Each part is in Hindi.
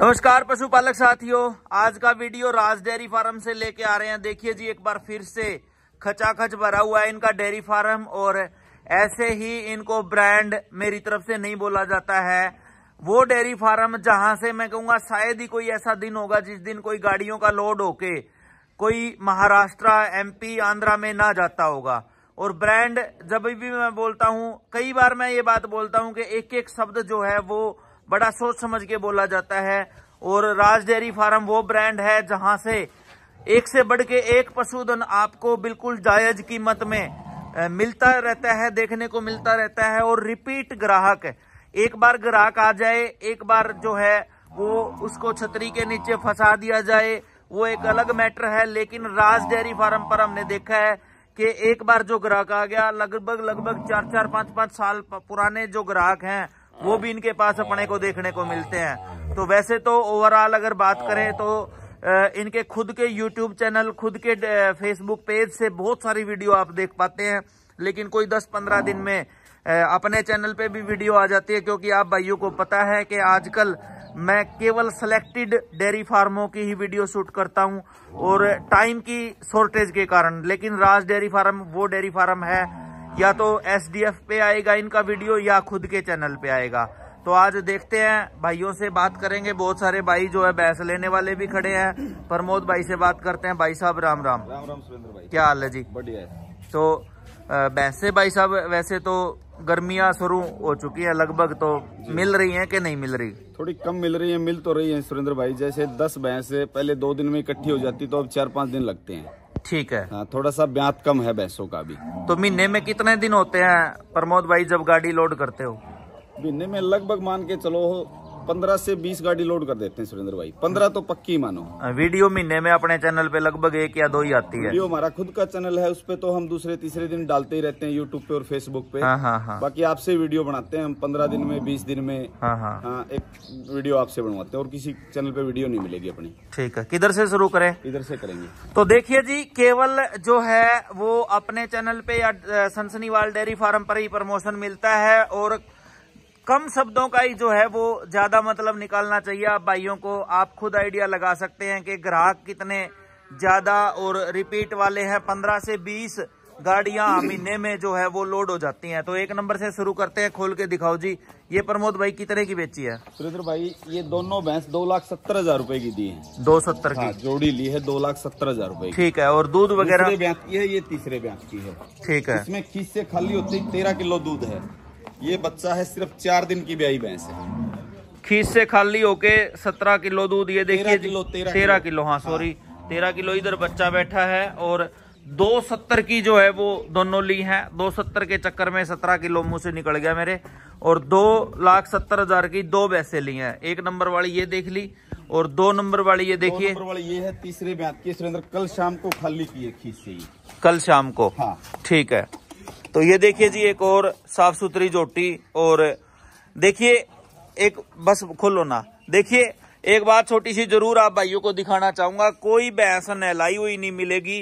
नमस्कार पशुपालक साथियों आज का वीडियो राज डेयरी फार्म से लेके आ रहे हैं देखिए जी एक बार फिर से खचाखच भरा हुआ है इनका डेयरी फार्म और ऐसे ही इनको ब्रांड मेरी तरफ से नहीं बोला जाता है वो डेयरी फार्म जहां से मैं कहूंगा शायद ही कोई ऐसा दिन होगा जिस दिन कोई गाड़ियों का लोड होके कोई महाराष्ट्र पी आंध्रा में ना जाता होगा और ब्रांड जब भी मैं बोलता हूँ कई बार मैं ये बात बोलता हूँ कि एक एक शब्द जो है वो बड़ा सोच समझ के बोला जाता है और राज डेयरी फार्म वो ब्रांड है जहां से एक से बढ़ के एक पशुधन आपको बिल्कुल जायज कीमत में मिलता रहता है देखने को मिलता रहता है और रिपीट ग्राहक एक बार ग्राहक आ जाए एक बार जो है वो उसको छतरी के नीचे फंसा दिया जाए वो एक अलग मैटर है लेकिन राज डेयरी फार्म पर हमने देखा है कि एक बार जो ग्राहक आ गया लगभग लगभग चार चार पांच पांच साल पुराने जो ग्राहक हैं वो भी इनके पास अपने को देखने को मिलते हैं तो वैसे तो ओवरऑल अगर बात करें तो इनके खुद के यूट्यूब चैनल खुद के फेसबुक पेज से बहुत सारी वीडियो आप देख पाते हैं लेकिन कोई दस पंद्रह दिन में अपने चैनल पे भी वीडियो आ जाती है क्योंकि आप भाइयों को पता है कि आजकल मैं केवल सेलेक्टेड डेयरी फार्मों की ही वीडियो शूट करता हूं और टाइम की शॉर्टेज के कारण लेकिन राज डेयरी फार्म वो डेयरी फार्म है या तो एफ पे आएगा इनका वीडियो या खुद के चैनल पे आएगा तो आज देखते हैं भाइयों से बात करेंगे बहुत सारे भाई जो है बहस लेने वाले भी खड़े हैं प्रमोद भाई से बात करते हैं भाई साहब राम राम राम राम सुरेंद्र भाई क्या हाल है जी बढ़िया तो वैसे भाई साहब वैसे तो गर्मियां शुरू हो चुकी है लगभग तो मिल रही है कि नहीं मिल रही थोड़ी कम मिल रही है मिल तो रही है सुरेंद्र भाई जैसे दस बहस पहले दो दिन में इकट्ठी हो जाती तो अब चार पाँच दिन लगते हैं ठीक है आ, हाँ, थोड़ा सा ब्यात कम है भैंसों का भी तो महीने में कितने दिन होते हैं प्रमोद भाई जब गाड़ी लोड करते हो महीने में लगभग मान के चलो पंद्रह से बीस गाड़ी लोड कर देते हैं सुरेंद्र भाई पंद्रह तो पक्की मानो वीडियो महीने में अपने चैनल पे लगभग एक या दो ही आती है हमारा खुद का चैनल है उस पर तो हम दूसरे तीसरे दिन डालते ही रहते हैं यूट्यूब पे और फेसबुक पे हाँ, हाँ हाँ। बाकी आपसे वीडियो बनाते हैं हम पंद्रह दिन में बीस दिन में हाँ हाँ। हाँ, एक वीडियो आपसे बनवाते हैं और किसी चैनल पे वीडियो नहीं मिलेगी अपनी ठीक है किधर से शुरू करें इधर से करेंगे तो देखिये जी केवल जो है वो अपने चैनल पे या सनसनी डेयरी फार्म पर ही प्रमोशन मिलता है और कम शब्दों का ही जो है वो ज्यादा मतलब निकालना चाहिए आप भाइयों को आप खुद आइडिया लगा सकते हैं कि ग्राहक कितने ज्यादा और रिपीट वाले हैं पंद्रह से बीस गाड़ियां महीने में जो है वो लोड हो जाती हैं तो एक नंबर से शुरू करते हैं खोल के दिखाओ जी ये प्रमोद भाई कितने की बेची है सुरेंद्र भाई ये दोनों भैंस दो लाख सत्तर हजार रूपए की दी है दो सत्तर हाँ, की जोड़ी ली है दो लाख सत्तर हजार रूपए ठीक है और दूध वगैरह ये तीसरे भैंस की है ठीक है इसमें किस से खाली होती तेरह किलो दूध है ये बच्चा है सिर्फ चार दिन की ब्याई भैंस है खीस से खाली होके सत्रह किलो दूध ये देखिए तेरह किलो हाँ सॉरी हाँ। तेरह किलो इधर बच्चा बैठा है और दो सत्तर की जो है वो दोनों ली हैं दो सत्तर के चक्कर में सत्रह किलो मुंह से निकल गया मेरे और दो लाख सत्तर हजार की दो पैसे ली हैं एक नंबर वाली ये देख ली और दो नंबर वाली ये देखिए नंबर वाली ये है तीसरे ब्यात की सुरेंद्र कल शाम को खाली की है खीस से कल शाम को हाँ ठीक है तो ये देखिए जी एक और साफ सुथरी जोटी और देखिए एक बस खोलो ना देखिए एक बात छोटी सी जरूर आप भाइयों को दिखाना चाहूंगा कोई भैंस नहलाई हुई नहीं मिलेगी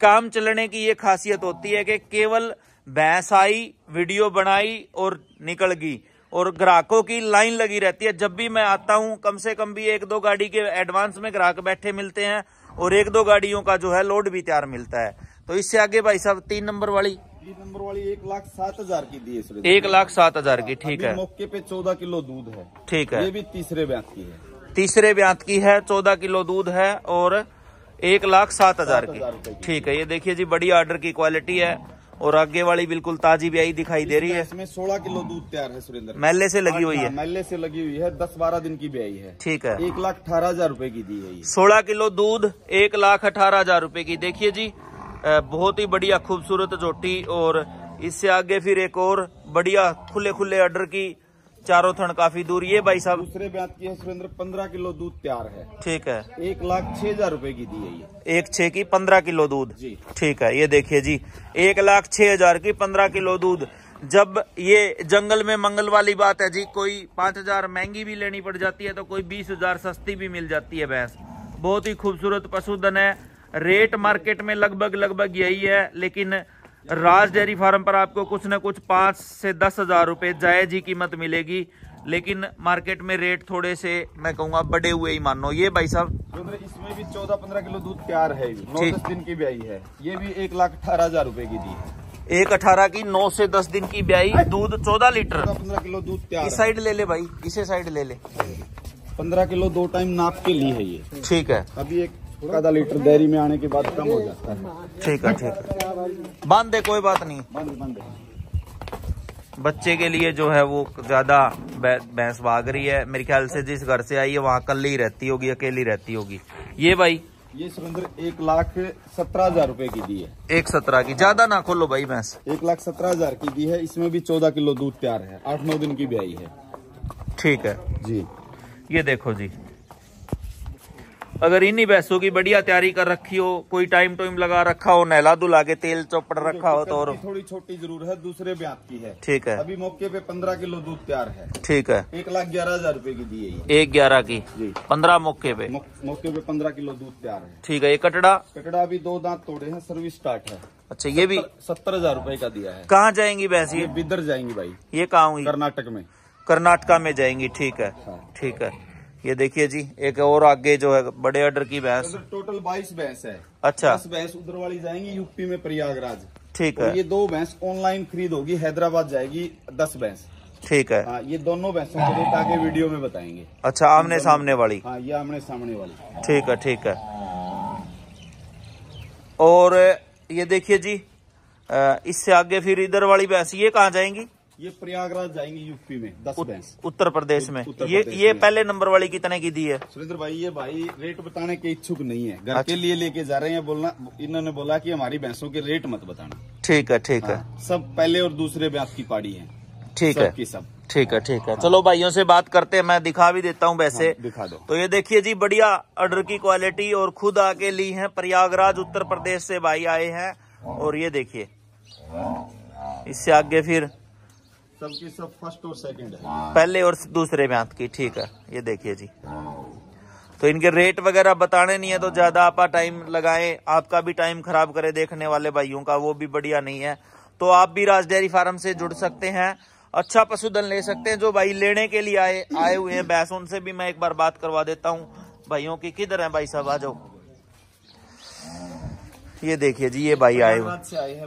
काम चलने की ये खासियत होती है कि केवल भैंस आई वीडियो बनाई और निकल गई और ग्राहकों की लाइन लगी रहती है जब भी मैं आता हूँ कम से कम भी एक दो गाड़ी के एडवांस में ग्राहक बैठे मिलते हैं और एक दो गाड़ियों का जो है लोड भी तैयार मिलता है तो इससे आगे भाई साहब तीन नंबर वाली नंबर वाली एक लाख सात हजार की दी है एक लाख सात हजार की ठीक है मौके पे चौदह किलो दूध है ठीक है ये भी तीसरे ब्यांत की है तीसरे ब्यांत की है चौदह किलो दूध है और एक लाख सात हजार की ठीक है ये देखिए जी बड़ी ऑर्डर की क्वालिटी है और आगे वाली बिल्कुल ताजी ब्याई दिखाई दे रही है इसमें सोलह किलो दूध तैयार है सुरेंद्र मेले से लगी हुई है मेले से लगी हुई है दस बारह दिन की ब्याई है ठीक है एक लाख अठारह हजार रूपए की दी है सोलह किलो दूध एक लाख अठारह हजार रूपए की देखिए जी बहुत ही बढ़िया खूबसूरत चोटी और इससे आगे फिर एक और बढ़िया खुले खुले ऑर्डर की चारों थन काफी दूर ये भाई साहब दूसरे ब्यात की है सुरेंद्र पंद्रह किलो दूध तैयार है ठीक है एक लाख छह हजार रूपए की दी है ये एक छह की पंद्रह किलो दूध जी ठीक है ये देखिए जी एक लाख छह हजार की पंद्रह किलो दूध जब ये जंगल में मंगल वाली बात है जी कोई पांच हजार महंगी भी लेनी पड़ जाती है तो कोई बीस हजार सस्ती भी मिल जाती है भैंस बहुत ही खूबसूरत पशुधन है रेट मार्केट में लगभग लगभग यही है लेकिन राज डेयरी फार्म पर आपको कुछ ना कुछ पाँच से दस हज़ार रुपये जायज ही कीमत मिलेगी लेकिन मार्केट में रेट थोड़े से मैं कहूँगा बड़े हुए ही मानो ये भाई साहब इसमें भी चौदह पंद्रह किलो दूध प्यार है नौ दस दिन की ब्याई है ये भी एक लाख अठारह हजार रूपए की दी एक अठारह की नौ से दस दिन की ब्याई दूध चौदह लीटर पंद्रह किलो दूध प्यार इस साइड ले ले भाई इसे साइड ले ले पंद्रह किलो दो टाइम नाप के लिए है ये ठीक है अभी एक आधा लीटर डेयरी में आने के बाद कम हो जाता है ठीक है ठीक है बंद है कोई बात नहीं बंद बंद बच्चे के लिए जो है वो ज्यादा भैंस भाग रही है मेरे ख्याल से जिस घर से आई है वहाँ कल ही रहती होगी अकेली रहती होगी ये भाई ये सुरेंद्र एक लाख सत्रह हजार रूपए की दी है एक सत्रह की ज्यादा ना खोलो भाई भैंस एक लाख सत्रह हजार की दी है इसमें भी चौदह किलो दूध तैयार है आठ नौ दिन की ब्याई है ठीक है जी ये देखो जी अगर इन्हीं भैंसों की बढ़िया तैयारी कर रखी हो कोई टाइम टूम लगा रखा हो नहला दुला के तेल चौपड़ रखा हो तो और थोड़ी छोटी जरूर है दूसरे ब्याह की है ठीक है अभी मौके पे पंद्रह किलो दूध तैयार है ठीक है एक लाख ग्यारह हजार रूपए की दी है एक ग्यारह की पंद्रह मौके पे मौके पे पंद्रह किलो दूध तैयार है ठीक है ये कटड़ा कटड़ा अभी दो दांत तोड़े हैं सर्विस स्टार्ट है अच्छा ये भी सत्तर हजार का दिया है कहाँ जाएंगी भैंस ये बिदर जाएंगी भाई ये कहाँ कर्नाटक में कर्नाटका में जाएंगी ठीक है हाँ। ठीक है ये देखिए जी एक और आगे जो है बड़े ऑर्डर की भैंस तो टोटल बाईस भैंस है अच्छा दस भैंस उधर वाली जाएंगी यूपी में प्रयागराज ठीक तो है ये दो भैंस ऑनलाइन खरीद होगी हैदराबाद जाएगी दस भैंस ठीक है आ, हाँ, ये दोनों भैंसों के रेट आगे वीडियो में बताएंगे अच्छा आमने सामने वाली हाँ ये आमने सामने वाली ठीक है ठीक है और ये देखिए जी इससे आगे फिर इधर वाली भैंस ये कहाँ जाएंगी ये प्रयागराज जाएंगे यूपी में दस भैंस उत्तर प्रदेश में उत्तर ये प्रदेश ये में। पहले नंबर वाली कितने की दी है सुरेंद्र भाई ये भाई रेट बताने के इच्छुक नहीं है घर के अच्छा। लिए लेके जा रहे हैं बोलना इन्होंने बोला कि हमारी भैंसों के रेट मत बताना ठीक है ठीक है हाँ, सब पहले और दूसरे भैंस की पाड़ी है ठीक है सब ठीक है ठीक है हाँ। चलो भाइयों से बात करते हैं मैं दिखा भी देता हूँ वैसे हाँ, दिखा दो तो ये देखिए जी बढ़िया ऑर्डर की क्वालिटी और खुद आके ली है प्रयागराज उत्तर प्रदेश से भाई आए हैं और ये देखिए इससे आगे फिर सबकी सब फर्स्ट और सेकंड है पहले और दूसरे में की ठीक है हाँ। ये देखिए जी तो इनके रेट वगैरह बताने नहीं है तो हाँ। ज्यादा आप टाइम लगाए आपका भी टाइम खराब करे देखने वाले भाइयों का वो भी बढ़िया नहीं है तो आप भी राज डेयरी फार्म से जुड़ सकते हैं अच्छा पशुधन ले सकते हैं जो भाई लेने के लिए आए आए हुए हैं बैस उनसे भी मैं एक बार बात करवा देता हूँ भाइयों की किधर है भाई साहब आ जाओ ये देखिए जी ये भाई आए हुए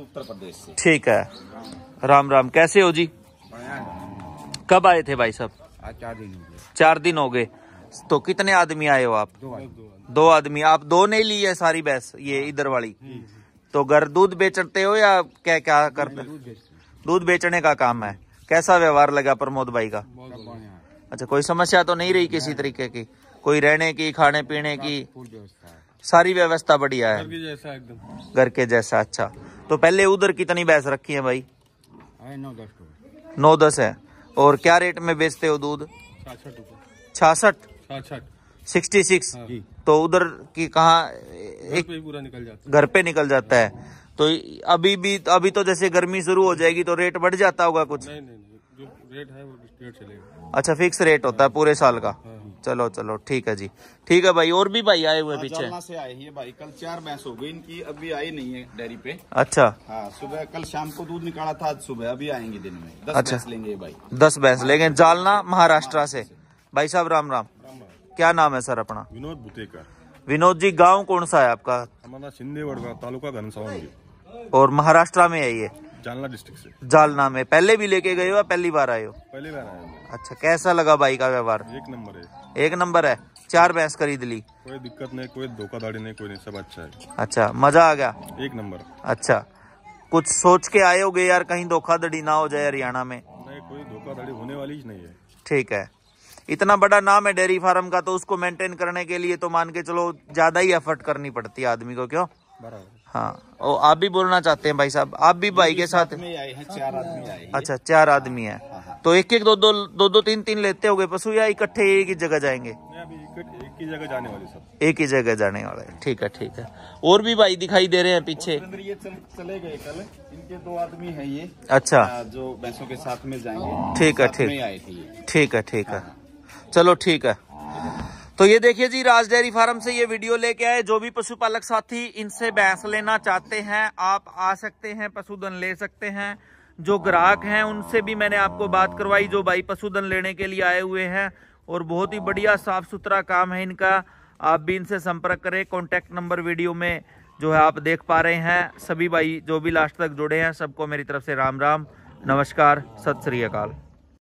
उत्तर प्रदेश ठीक है राम राम कैसे हो जी कब आए थे भाई साहब चार दिन हो गए चार दिन हो गए तो कितने आदमी आए हो आप दो आदमी आप दो ने ली है सारी बहस ये हाँ। इधर वाली तो घर दूध बेचते हो या क्या क्या करते दूध बेचने का काम है कैसा व्यवहार लगा प्रमोद भाई का अच्छा कोई समस्या तो नहीं रही किसी तरीके की कोई रहने की खाने पीने की सारी व्यवस्था बढ़िया है घर के जैसा अच्छा तो पहले उधर कितनी बहस रखी तो है भाई नौ दस है और क्या रेट में बेचते हो दूध छियासठ सिक्सटी सिक्स तो उधर की कहा एक घर पे निकल जाता है तो अभी भी अभी तो जैसे गर्मी शुरू हो जाएगी तो रेट बढ़ जाता होगा कुछ नहीं नहीं, नहीं जो रेट है वो चलेगा अच्छा फिक्स रेट होता है पूरे साल का हाँ। चलो चलो ठीक है जी ठीक है भाई और भी भाई आए हुए पीछे से आए ये भाई कल चार भैंस हो गई इनकी अभी आई नहीं है डेयरी पे अच्छा हाँ सुबह कल शाम को दूध निकाला था आज सुबह अभी आएंगे दिन में दस अच्छा लेंगे भाई दस भैंस लेंगे जालना महाराष्ट्र से भाई साहब राम राम क्या नाम है सर अपना विनोद बुतेकर विनोद जी गाँव कौन सा है आपका हमारा सिंधेवाड़ तालुका घनसावन और महाराष्ट्र में है ये जालना डिस्ट्रिक्ट से जालना में पहले भी लेके गए हो या पहली बार आए हो पहली बार आए अच्छा कैसा लगा भाई का व्यवहार एक नंबर है एक नंबर है चार भैंस खरीद ली कोई दिक्कत नहीं कोई धोखाधड़ी नहीं कोई नहीं सब अच्छा है अच्छा मजा आ गया एक नंबर अच्छा कुछ सोच के आए हो गए यार कहीं धोखाधड़ी ना हो जाए हरियाणा में नहीं कोई धोखाधड़ी होने वाली ही नहीं है ठीक है इतना बड़ा नाम है डेयरी फार्म का तो उसको मेंटेन करने के लिए तो मान के चलो ज्यादा ही एफर्ट करनी पड़ती है आदमी को क्यों हाँ और आप भी बोलना चाहते हैं भाई साहब आप भी भाई के साथ आए हैं चार आदमी आए अच्छा चार हाँ, आदमी है हाँ, हाँ। तो एक एक दो दो दो दो तीन तीन लेते हो गए पशु या इकट्ठे एक ही जगह जाएंगे एक ही जगह जाने वाले सब एक ही जगह जाने वाले ठीक है ठीक है और भी भाई दिखाई दे रहे हैं पीछे ये चले गए कल इनके दो आदमी हैं ये अच्छा जो भैंसों के साथ में जाएंगे ठीक है ठीक ठीक है ठीक है चलो ठीक है तो ये देखिए जी राज डेयरी फार्म से ये वीडियो लेके आए जो भी पशुपालक साथी इनसे बैंस लेना चाहते हैं आप आ सकते हैं पशुधन ले सकते हैं जो ग्राहक हैं उनसे भी मैंने आपको बात करवाई जो भाई पशुधन लेने के लिए आए हुए हैं और बहुत ही बढ़िया साफ सुथरा काम है इनका आप भी इनसे संपर्क करें कॉन्टैक्ट नंबर वीडियो में जो है आप देख पा रहे हैं सभी भाई जो भी लास्ट तक जुड़े हैं सबको मेरी तरफ से राम राम नमस्कार सत श्री अकाल